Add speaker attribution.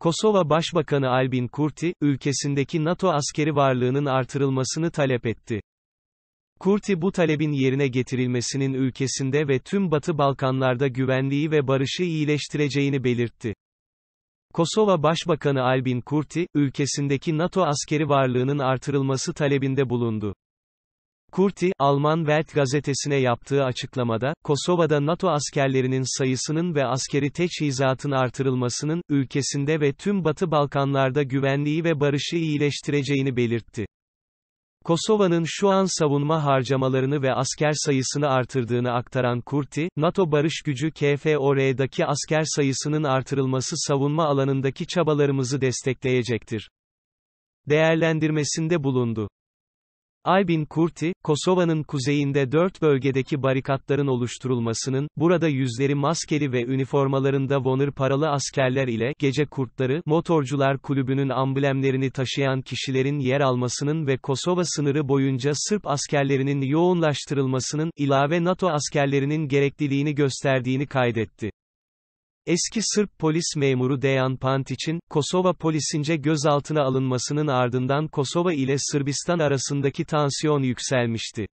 Speaker 1: Kosova Başbakanı Albin Kurti, ülkesindeki NATO askeri varlığının artırılmasını talep etti. Kurti bu talebin yerine getirilmesinin ülkesinde ve tüm Batı Balkanlarda güvenliği ve barışı iyileştireceğini belirtti. Kosova Başbakanı Albin Kurti, ülkesindeki NATO askeri varlığının artırılması talebinde bulundu. Kurti, Alman Welt gazetesine yaptığı açıklamada, Kosova'da NATO askerlerinin sayısının ve askeri teçhizatın artırılmasının, ülkesinde ve tüm Batı Balkanlarda güvenliği ve barışı iyileştireceğini belirtti. Kosova'nın şu an savunma harcamalarını ve asker sayısını artırdığını aktaran Kurti, NATO barış gücü KFOR'daki asker sayısının artırılması savunma alanındaki çabalarımızı destekleyecektir. Değerlendirmesinde bulundu. Albin Kurti, Kosova'nın kuzeyinde dört bölgedeki barikatların oluşturulmasının, burada yüzleri maskeli ve üniformalarında vonur paralı askerler ile, gece kurtları, motorcular kulübünün amblemlerini taşıyan kişilerin yer almasının ve Kosova sınırı boyunca Sırp askerlerinin yoğunlaştırılmasının, ilave NATO askerlerinin gerekliliğini gösterdiğini kaydetti. Eski Sırp polis memuru Dejan Pantiç'in, Kosova polisince gözaltına alınmasının ardından Kosova ile Sırbistan arasındaki tansiyon yükselmişti.